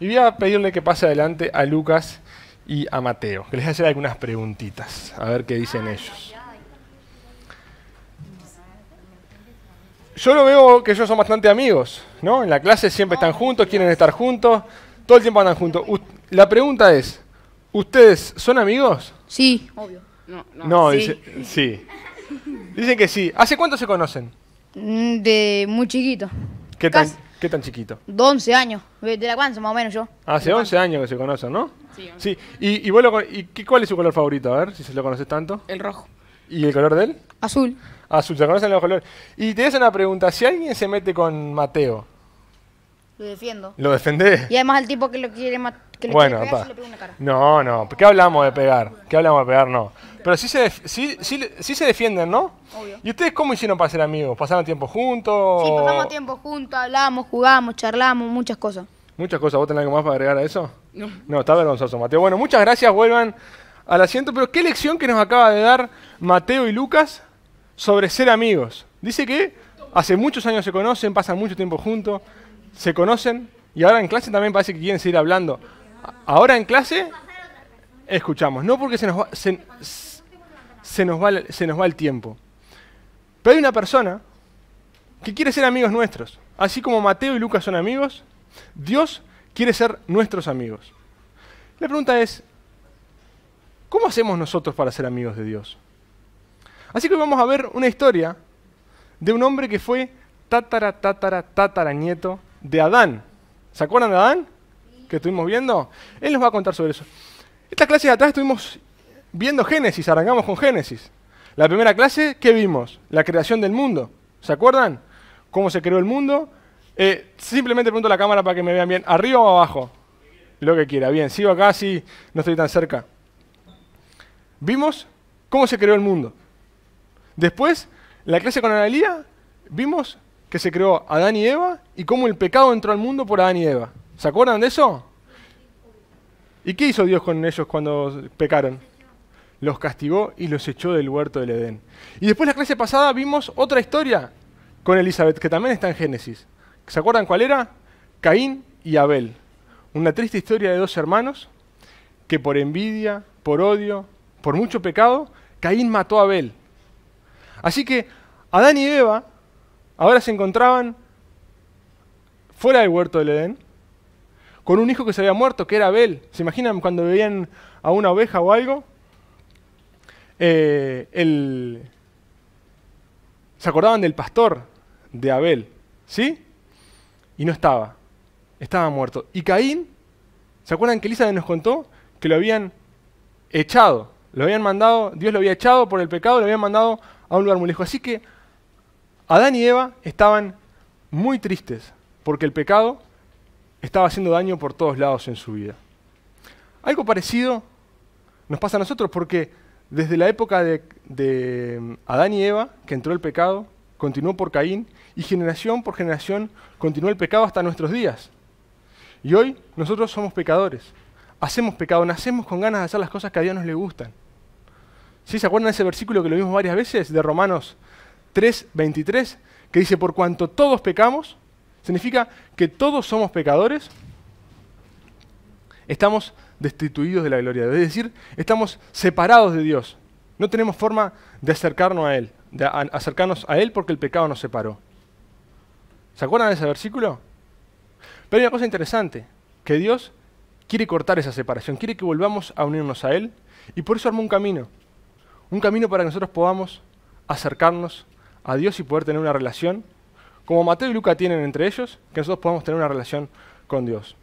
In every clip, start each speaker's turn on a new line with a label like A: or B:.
A: Y voy a pedirle que pase adelante a Lucas y a Mateo, que les voy hacer algunas preguntitas, a ver qué dicen ellos. Yo lo veo que ellos son bastante amigos, ¿no? En la clase siempre están juntos, quieren estar juntos, todo el tiempo andan juntos. la pregunta es, ¿ustedes son amigos? Sí, obvio. No, sí. Dicen que sí. ¿Hace cuánto se conocen? Mm, de muy chiquito. ¿Qué tal? ¿Qué tan chiquito? 11 años, de la Guanza más o menos yo. Ah, hace 11 años que se conocen, ¿no? Sí. sí. ¿Y, cuál es su color favorito? A ver, si se lo conoces tanto. El rojo. ¿Y el color de él? Azul. Azul, se conocen los colores. Y te hacen una pregunta, si alguien se mete con Mateo, lo defiendo. ¿Lo defendés? Y además al tipo que lo quiere matar. bueno, pegar, pega una cara. No, no. ¿Qué hablamos de pegar? ¿Qué hablamos de pegar? No. Pero sí se, sí, sí, se defienden, ¿no? Obvio. ¿Y ustedes cómo hicieron para ser amigos? ¿Pasaron tiempo juntos? Sí, pasamos tiempo juntos, hablamos, jugamos, charlamos, muchas cosas. Muchas cosas. ¿Vos tenés algo más para agregar a eso? No. No, está vergonzoso, Mateo. Bueno, muchas gracias. Vuelvan al asiento. Pero qué lección que nos acaba de dar Mateo y Lucas sobre ser amigos. Dice que hace muchos años se conocen, pasan mucho tiempo juntos se conocen y ahora en clase también parece que quieren seguir hablando. Ahora en clase escuchamos, no porque se nos va, nos va, el tiempo. Pero hay una persona que quiere ser amigos nuestros. Así como Mateo y Lucas son amigos, Dios quiere ser nuestros amigos. La pregunta es, ¿cómo hacemos nosotros para ser amigos de Dios? Así que vamos a ver una historia de un hombre que fue tatara, tatara, tatara nieto de Adán. ¿Se acuerdan de Adán? Que estuvimos viendo. Él nos va a contar sobre eso. Esta clase de atrás estuvimos viendo Génesis, arrancamos con Génesis. La primera clase, ¿qué vimos? La creación del mundo. ¿Se acuerdan? ¿Cómo se creó el mundo? Eh, simplemente pregunto a la cámara para que me vean bien. ¿Arriba o abajo? Lo que quiera. Bien, sigo acá, si no estoy tan cerca. Vimos cómo se creó el mundo. Después, la clase con Analía, vimos que se creó Adán y Eva y cómo el pecado entró al mundo por Adán y Eva. ¿Se acuerdan de eso? ¿Y qué hizo Dios con ellos cuando pecaron? Los castigó y los echó del huerto del Edén. Y después la clase pasada vimos otra historia con Elizabeth, que también está en Génesis. ¿Se acuerdan cuál era? Caín y Abel. Una triste historia de dos hermanos que por envidia, por odio, por mucho pecado, Caín mató a Abel. Así que Adán y Eva Ahora se encontraban fuera del huerto del Edén, con un hijo que se había muerto, que era Abel. ¿Se imaginan cuando veían a una oveja o algo? Eh, se acordaban del pastor de Abel, ¿sí? Y no estaba, estaba muerto. Y Caín, ¿se acuerdan que Elizabeth nos contó que lo habían echado? Lo habían mandado, Dios lo había echado por el pecado, lo habían mandado a un lugar muy lejos. Así que Adán y Eva estaban muy tristes porque el pecado estaba haciendo daño por todos lados en su vida. Algo parecido nos pasa a nosotros porque desde la época de, mm, Adán y Eva, que entró el pecado, continuó por Caín, y generación por generación continuó el pecado hasta nuestros días. Y hoy nosotros somos pecadores, hacemos pecado, nacemos con ganas de hacer las cosas que a Dios nos le gustan. ¿Sí? ¿Se acuerdan de ese versículo que lo vimos varias veces de Romanos 3.23, que dice, por cuanto todos pecamos, significa que todos somos pecadores, estamos destituidos de la gloria, es decir, estamos separados de Dios. No tenemos forma de acercarnos a Él, de acercarnos a Él porque el pecado nos separó. ¿Se acuerdan de ese versículo? Pero hay una cosa interesante, que Dios quiere cortar esa separación, quiere que volvamos a unirnos a Él, y por eso armó un camino, un camino para que nosotros podamos acercarnos a a Dios y poder tener una relación, como Mateo y Luca tienen entre ellos, que nosotros podamos tener una relación con Dios.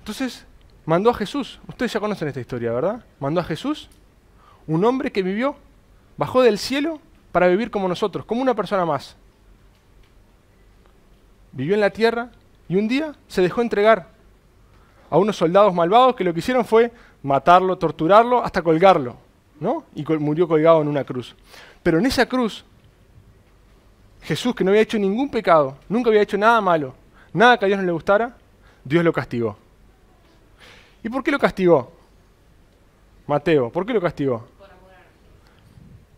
A: Entonces, mandó a Jesús, ustedes ya conocen esta historia, ¿verdad? Mandó a Jesús, un hombre que vivió, bajó del cielo para vivir como nosotros, como una persona más. Vivió en la tierra y un día se dejó entregar a unos soldados malvados que lo que hicieron fue matarlo, torturarlo, hasta colgarlo, ¿no? Y murió colgado en una cruz. Pero en esa cruz, Jesús, que no había hecho ningún pecado, nunca había hecho nada malo, nada que a Dios no le gustara, Dios lo castigó. ¿Y por qué lo castigó? Mateo, ¿por qué lo castigó?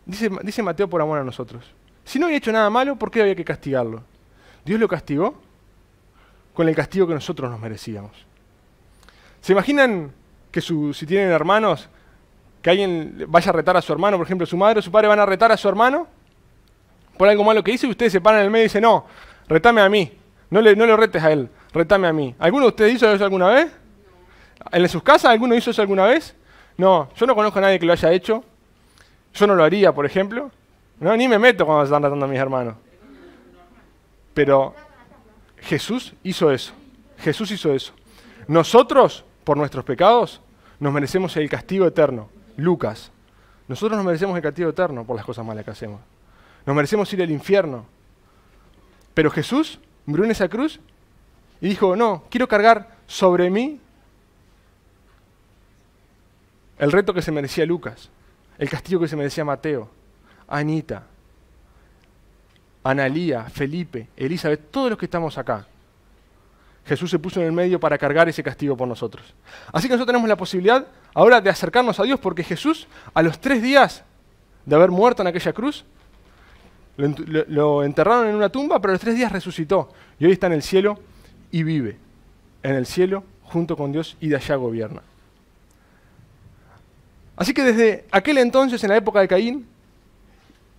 A: dice, dice Mateo por amor a nosotros. Si no había hecho nada malo, ¿por qué había que castigarlo? Dios lo castigó con el castigo que nosotros nos merecíamos. ¿Se imaginan que si tienen hermanos, que alguien vaya a retar a su hermano, por ejemplo, su madre o su padre van a retar a su hermano por algo malo que hizo y ustedes se paran en el medio y dicen, no, retame a mí, no, le, no lo retes a él, retame a mí. ¿Alguno de ustedes hizo eso alguna vez? ¿En sus casas alguno hizo eso alguna vez? No, yo no conozco a nadie que lo haya hecho. Yo no lo haría, por ejemplo. No, ni me meto cuando están retando a mis hermanos. Pero Jesús hizo eso. Jesús hizo eso. Nosotros, por nuestros pecados, nos merecemos el castigo eterno. Lucas. Nosotros nos merecemos el castigo eterno por las cosas malas que hacemos. Nos merecemos ir al infierno. Pero Jesús miró en esa cruz y dijo, no, quiero cargar sobre mí el reto que se merecía Lucas, el castigo que se merecía Mateo, Anita, Analía, Felipe, Elizabeth, todos los que estamos acá. Jesús se puso en el medio para cargar ese castigo por nosotros. Así que nosotros tenemos la posibilidad ahora de acercarnos a Dios porque Jesús, a los tres días de haber muerto en aquella cruz, lo enterraron en una tumba, pero a los tres días resucitó y hoy está en el cielo y vive en el cielo junto con Dios y de allá gobierna. Así que desde aquel entonces, en la época de Caín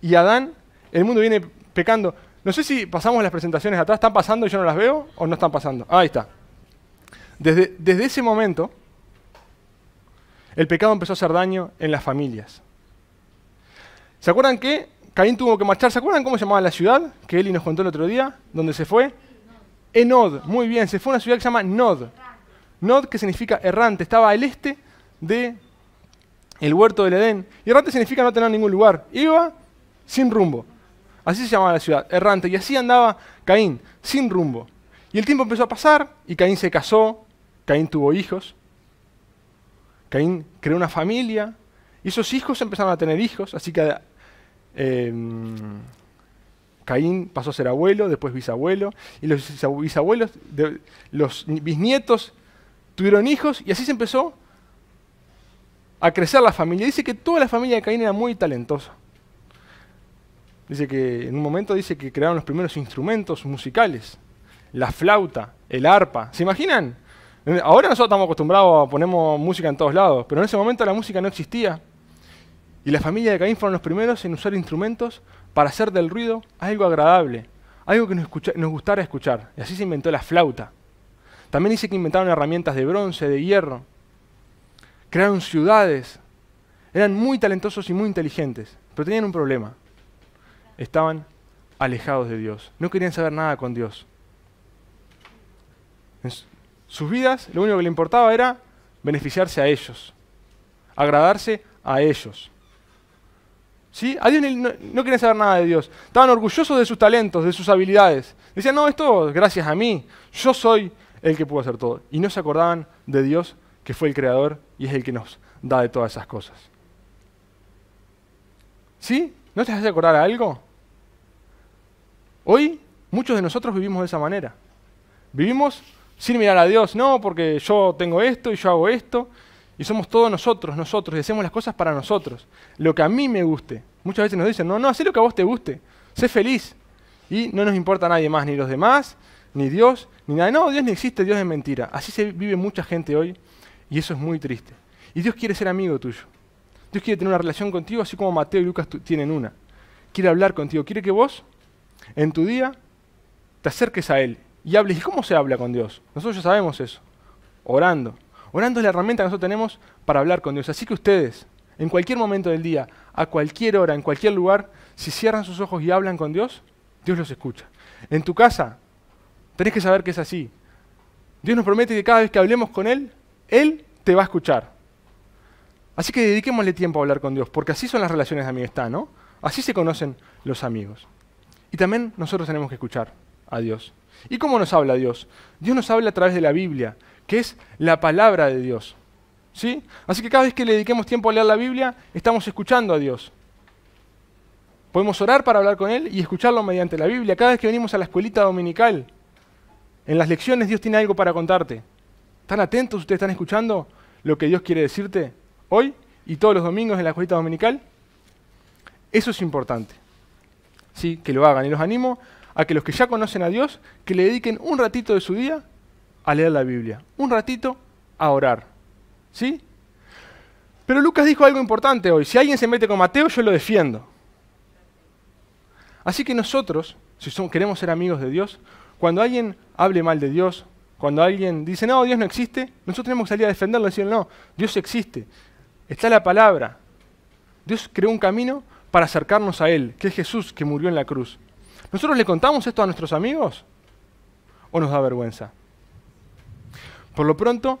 A: y Adán, el mundo viene pecando. No sé si pasamos las presentaciones atrás, ¿están pasando y yo no las veo o no están pasando? Ah, ahí está. Desde, desde ese momento, el pecado empezó a hacer daño en las familias. ¿Se acuerdan que Caín tuvo que marchar? ¿Se acuerdan cómo se llamaba la ciudad que Eli nos contó el otro día? ¿Dónde se fue? Enod. Muy bien, se fue a una ciudad que se llama Nod. Nod que significa errante. Estaba al este de el huerto del Edén. Y errante significa no tener ningún lugar. Iba sin rumbo. Así se llamaba la ciudad, errante. Y así andaba Caín, sin rumbo. Y el tiempo empezó a pasar y Caín se casó, Caín tuvo hijos, Caín creó una familia y esos hijos empezaron a tener hijos. Así que em, Caín pasó a ser abuelo, después bisabuelo y los bisabuelos, los bisnietos tuvieron hijos y así se empezó a crecer la familia. Dice que toda la familia de Caín era muy talentosa. Dice que en un momento dice que crearon los primeros instrumentos musicales, la flauta, el arpa. ¿Se imaginan? Ahora nosotros estamos acostumbrados a poner música en todos lados, pero en ese momento la música no existía. Y la familia de Caín fueron los primeros en usar instrumentos para hacer del ruido algo agradable, algo que nos, nos gustara escuchar. Y así se inventó la flauta. También dice que inventaron herramientas de bronce, de hierro. Crearon ciudades. Eran muy talentosos y muy inteligentes, pero tenían un problema estaban alejados de Dios, no querían saber nada con Dios. sus vidas lo único que le importaba era beneficiarse a ellos, agradarse a ellos. ¿Sí? A Dios no, no, querían saber nada de Dios. Estaban orgullosos de sus talentos, de sus habilidades. Decían, no, esto gracias a mí. Yo soy el que pudo hacer todo. Y no se acordaban de Dios, que fue el creador y es el que nos da de todas esas cosas. ¿Sí? ¿No te hace acordar algo? Hoy muchos de nosotros vivimos de esa manera. Vivimos sin mirar a Dios, no, porque yo tengo esto y yo hago esto, y somos todos nosotros, nosotros, y hacemos las cosas para nosotros, lo que a mí me guste. Muchas veces nos dicen, no, no, haz lo que a vos te guste, sé feliz. Y no nos importa nadie más, ni los demás, ni Dios, ni nada. No, Dios no existe, Dios es mentira. Así se vive mucha gente hoy, y eso es muy triste. Y Dios quiere ser amigo tuyo. Dios quiere tener una relación contigo, así como Mateo y Lucas tienen una. Quiere hablar contigo, quiere que vos, en tu día, te acerques a Él y hables. ¿Y cómo se habla con Dios? Nosotros ya sabemos eso, orando. Orando es la herramienta que nosotros tenemos para hablar con Dios. Así que ustedes, en cualquier momento del día, a cualquier hora, en cualquier lugar, si cierran sus ojos y hablan con Dios, Dios los escucha. En tu casa, tenés que saber que es así. Dios nos promete que cada vez que hablemos con Él, Él te va a escuchar. Así que dediquémosle tiempo a hablar con Dios, porque así son las relaciones de amistad, ¿no? Así se conocen los amigos. Y también nosotros tenemos que escuchar a Dios. ¿Y cómo nos habla Dios? Dios nos habla a través de la Biblia, que es la palabra de Dios. ¿Sí? Así que cada vez que le dediquemos tiempo a leer la Biblia, estamos escuchando a Dios. Podemos orar para hablar con Él y escucharlo mediante la Biblia. Cada vez que venimos a la escuelita dominical, en las lecciones Dios tiene algo para contarte. ¿Están atentos? ¿Ustedes están escuchando lo que Dios quiere decirte? hoy y todos los domingos en la escuelita dominical. Eso es importante. ¿Sí? Que lo hagan y los animo a que los que ya conocen a Dios, que le dediquen un ratito de su día a leer la Biblia, un ratito a orar. ¿Sí? Pero Lucas dijo algo importante hoy. Si alguien se mete con Mateo, yo lo defiendo. Así que nosotros, si queremos ser amigos de Dios, cuando alguien hable mal de Dios, cuando alguien dice, no, Dios no existe, nosotros tenemos que salir a defenderlo y decir, no, Dios existe está la palabra. Dios creó un camino para acercarnos a Él, que es Jesús que murió en la cruz. ¿Nosotros le contamos esto a nuestros amigos? ¿O nos da vergüenza? Por lo pronto,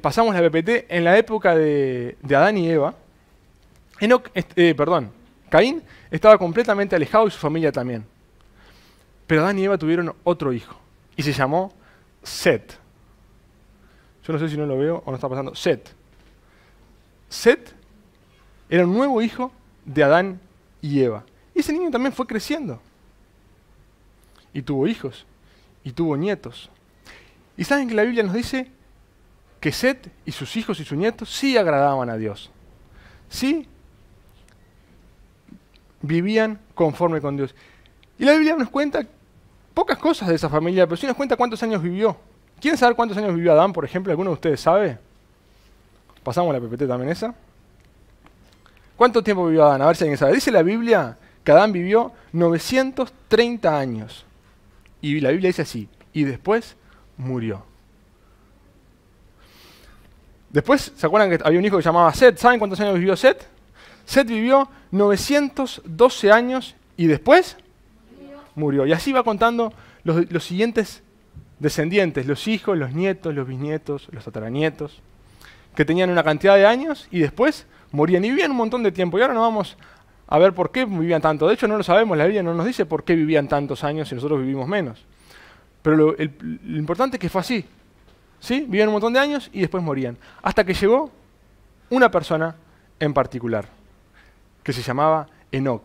A: pasamos la PPT en la época de, Adán y Eva. Enoch, eh, perdón, Caín estaba completamente alejado y su familia también. Pero Adán y Eva tuvieron otro hijo y se llamó Set. Yo no sé si no lo veo o no está pasando. Set. Set era un nuevo hijo de Adán y Eva. Y ese niño también fue creciendo. Y tuvo hijos. Y tuvo nietos. Y saben que la Biblia nos dice que Set y sus hijos y sus nietos sí agradaban a Dios. Sí vivían conforme con Dios. Y la Biblia nos cuenta pocas cosas de esa familia, pero sí nos cuenta cuántos años vivió. ¿Quieren saber cuántos años vivió Adán, por ejemplo? ¿Alguno de ustedes sabe? Pasamos la PPT también esa. ¿Cuánto tiempo vivió Adán? A ver si alguien sabe. Dice la Biblia que Adán vivió 930 años. Y la Biblia dice así. Y después murió. Después, ¿se acuerdan que había un hijo que se llamaba Seth? ¿Saben cuántos años vivió Seth? Seth vivió 912 años y después murió. Y así va contando los, los siguientes descendientes, los hijos, los nietos, los bisnietos, los tataranietos que tenían una cantidad de años y después morían y vivían un montón de tiempo. Y ahora no vamos a ver por qué vivían tanto. De hecho, no lo sabemos, la Biblia no nos dice por qué vivían tantos años y nosotros vivimos menos. Pero lo, importante es que fue así. ¿Sí? Vivían un montón de años y después morían. Hasta que llegó una persona en particular, que se llamaba Enoch.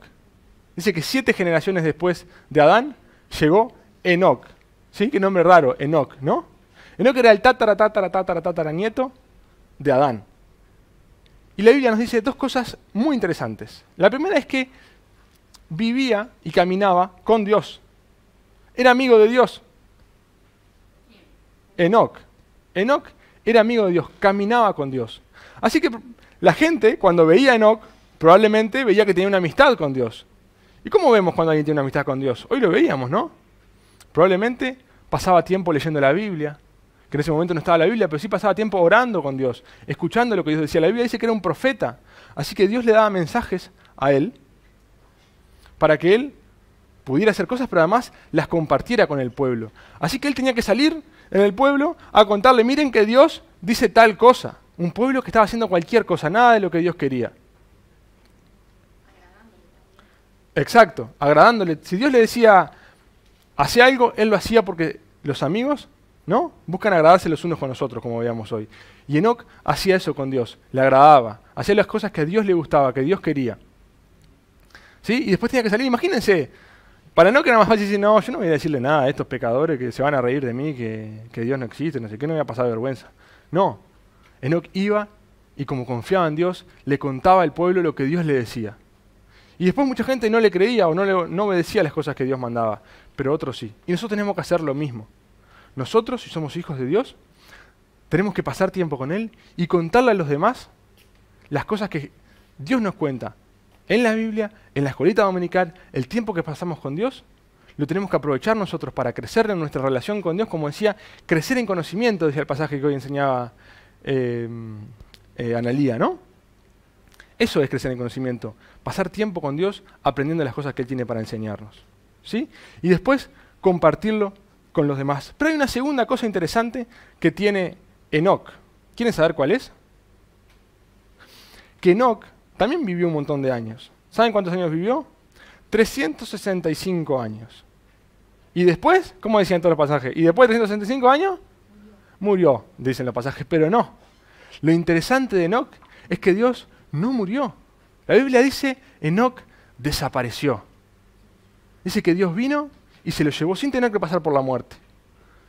A: Dice que siete generaciones después de Adán llegó Enoch. ¿Sí? Qué nombre raro, Enoch, ¿no? Enoch era el tatara, tatara, tatara, tatara nieto de Adán. Y la Biblia nos dice dos cosas muy interesantes. La primera es que vivía y caminaba con Dios. Era amigo de Dios. Enoch. enoc era amigo de Dios, caminaba con Dios. Así que la gente cuando veía a Enoch probablemente veía que tenía una amistad con Dios. ¿Y cómo vemos cuando alguien tiene una amistad con Dios? Hoy lo veíamos, ¿no? Probablemente pasaba tiempo leyendo la Biblia, en ese momento no estaba la Biblia, pero sí pasaba tiempo orando con Dios, escuchando lo que Dios decía. La Biblia dice que era un profeta, así que Dios le daba mensajes a él para que él pudiera hacer cosas, pero además las compartiera con el pueblo. Así que él tenía que salir en el pueblo a contarle, miren que Dios dice tal cosa. Un pueblo que estaba haciendo cualquier cosa, nada de lo que Dios quería. Exacto, agradándole. Si Dios le decía, hace algo, él lo hacía porque los amigos ¿no? Buscan agradarse los unos con los otros, como veíamos hoy. Y Enoch hacía eso con Dios, le agradaba, hacía las cosas que a Dios le gustaba, que Dios quería. ¿Sí? Y después tenía que salir, imagínense, para Enoch era más fácil decir, no, yo no voy a decirle nada a estos pecadores que se van a reír de mí, que, Dios no existe, no sé qué, no voy a pasar vergüenza. No, Enoch iba y como confiaba en Dios, le contaba al pueblo lo que Dios le decía. Y después mucha gente no le creía o no, le, no obedecía las cosas que Dios mandaba, pero otros sí. Y nosotros tenemos que hacer lo mismo. Nosotros, si somos hijos de Dios, tenemos que pasar tiempo con Él y contarle a los demás las cosas que Dios nos cuenta en la Biblia, en la escuelita dominical, el tiempo que pasamos con Dios, lo tenemos que aprovechar nosotros para crecer en nuestra relación con Dios, como decía, crecer en conocimiento, decía el pasaje que hoy enseñaba em, eh, Analía, ¿no? Eso es crecer en conocimiento, pasar tiempo con Dios aprendiendo las cosas que Él tiene para enseñarnos, ¿sí? Y después compartirlo con los demás. Pero hay una segunda cosa interesante que tiene Enoch. ¿Quieren saber cuál es? Que Enoch también vivió un montón de años. ¿Saben cuántos años vivió? 365 años. Y después, ¿cómo decían todos los pasajes? Y después de 365 años, murió, dicen los pasajes, pero no. Lo interesante de Enoch es que Dios no murió. La Biblia dice, Enoch desapareció. Dice que Dios vino y se lo llevó sin tener que pasar por la muerte.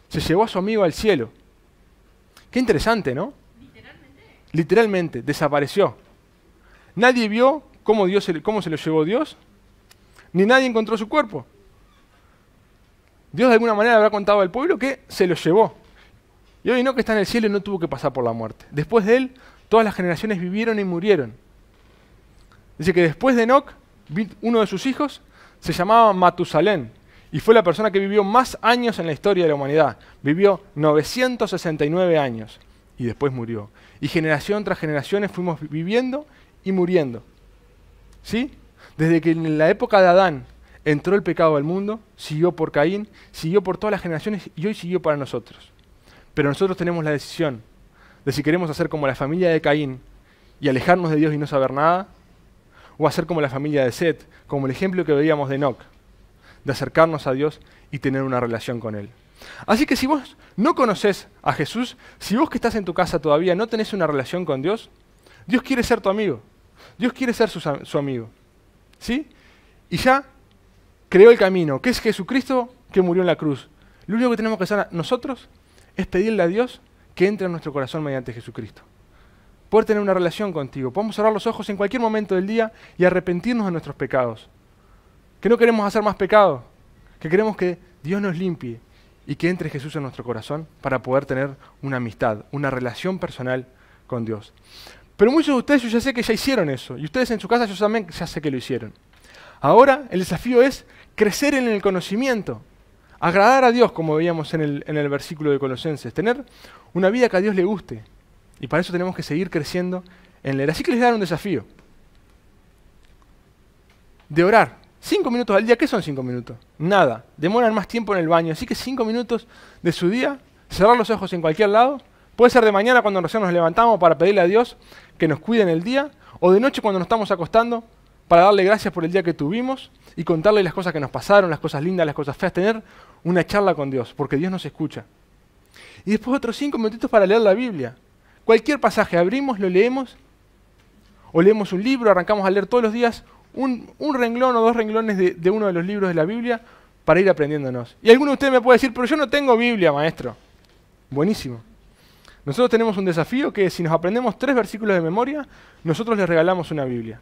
A: Se llevó a su amigo al cielo. Qué interesante, ¿no? Literalmente. Literalmente, desapareció. Nadie vio cómo, Dios se, cómo se lo llevó Dios, ni nadie encontró su cuerpo. Dios de alguna manera habrá contado al pueblo que se lo llevó. Y hoy no que está en el cielo y no tuvo que pasar por la muerte. Después de él, todas las generaciones vivieron y murieron. Dice que después de Enoch, uno de sus hijos se llamaba Matusalén y fue la persona que vivió más años en la historia de la humanidad. Vivió 969 años y después murió. Y generación tras generación fuimos viviendo y muriendo. ¿Sí? Desde que en la época de Adán entró el pecado al mundo, siguió por Caín, siguió por todas las generaciones y hoy siguió para nosotros. Pero nosotros tenemos la decisión de si queremos hacer como la familia de Caín y alejarnos de Dios y no saber nada, o hacer como la familia de Seth, como el ejemplo que veíamos de Enoch de acercarnos a Dios y tener una relación con Él. Así que si vos no conoces a Jesús, si vos que estás en tu casa todavía no tenés una relación con Dios, Dios quiere ser tu amigo. Dios quiere ser su, amigo. ¿Sí? Y ya creó el camino, que es Jesucristo que murió en la cruz. Lo único que tenemos que hacer nosotros es pedirle a Dios que entre en nuestro corazón mediante Jesucristo. Poder tener una relación contigo. Podemos cerrar los ojos en cualquier momento del día y arrepentirnos de nuestros pecados que no queremos hacer más pecado, que queremos que Dios nos limpie y que entre Jesús en nuestro corazón para poder tener una amistad, una relación personal con Dios. Pero muchos de ustedes yo ya sé que ya hicieron eso, y ustedes en su casa yo también ya sé que lo hicieron. Ahora el desafío es crecer en el conocimiento, agradar a Dios, como veíamos en el, versículo de Colosenses, tener una vida que a Dios le guste. Y para eso tenemos que seguir creciendo en leer. Así que les dar un desafío. De orar, Cinco minutos al día, ¿qué son cinco minutos? Nada, demoran más tiempo en el baño, así que cinco minutos de su día, cerrar los ojos en cualquier lado, puede ser de mañana cuando recién nos levantamos para pedirle a Dios que nos cuide en el día, o de noche cuando nos estamos acostando para darle gracias por el día que tuvimos y contarle las cosas que nos pasaron, las cosas lindas, las cosas feas, tener una charla con Dios, porque Dios nos escucha. Y después otros cinco minutitos para leer la Biblia. Cualquier pasaje abrimos, lo leemos, o leemos un libro, arrancamos a leer todos los días un, renglón o dos renglones de, de uno de los libros de la Biblia para ir aprendiéndonos. Y alguno de ustedes me puede decir, pero yo no tengo Biblia, maestro. Buenísimo. Nosotros tenemos un desafío que si nos aprendemos tres versículos de memoria, nosotros les regalamos una Biblia.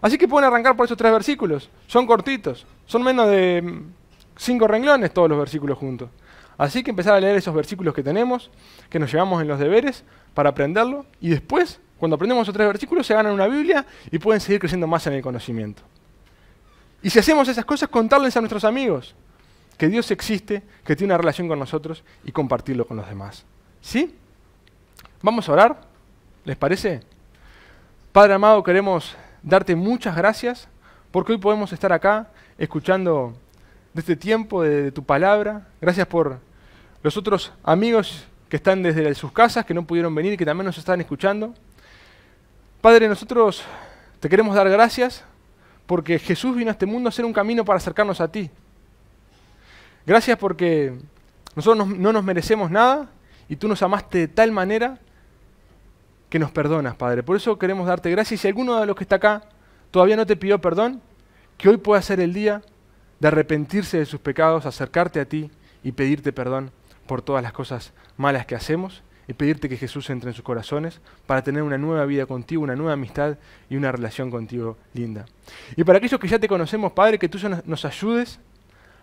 A: Así que pueden arrancar por esos tres versículos. Son cortitos, son menos de mm, cinco renglones todos los versículos juntos. Así que empezar a leer esos versículos que tenemos, que nos llevamos en los deberes, para aprenderlo, y después cuando aprendemos otros versículos, se ganan una Biblia y pueden seguir creciendo más en el conocimiento. Y si hacemos esas cosas, contarles a nuestros amigos que Dios existe, que tiene una relación con nosotros y compartirlo con los demás. ¿Sí? Vamos a orar, ¿les parece? Padre amado, queremos darte muchas gracias porque hoy podemos estar acá escuchando de este tiempo, de, tu palabra. Gracias por los otros amigos que están desde sus casas, que no pudieron venir, y que también nos están escuchando. Padre, nosotros te queremos dar gracias porque Jesús vino a este mundo a ser un camino para acercarnos a ti. Gracias porque nosotros no nos merecemos nada y tú nos amaste de tal manera que nos perdonas, Padre. Por eso queremos darte gracias. Si alguno de los que está acá todavía no te pidió perdón, que hoy pueda ser el día de arrepentirse de sus pecados, acercarte a ti y pedirte perdón por todas las cosas malas que hacemos y pedirte que Jesús entre en sus corazones para tener una nueva vida contigo, una nueva amistad y una relación contigo linda. Y para aquellos que ya te conocemos, Padre, que tú nos ayudes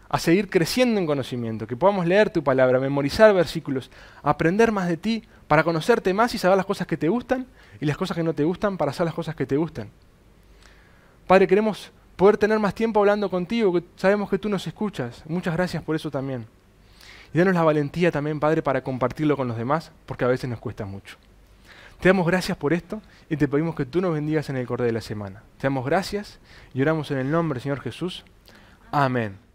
A: a seguir creciendo en conocimiento, que podamos leer tu palabra, memorizar versículos, aprender más de ti, para conocerte más y saber las cosas que te gustan y las cosas que no te gustan, para hacer las cosas que te gustan. Padre, queremos poder tener más tiempo hablando contigo, sabemos que tú nos escuchas. Muchas gracias por eso también. Y danos la valentía también, Padre, para compartirlo con los demás, porque a veces nos cuesta mucho. Te damos gracias por esto y te pedimos que tú nos bendigas en el corte de la semana. Te damos gracias y oramos en el nombre del Señor Jesús. Amén.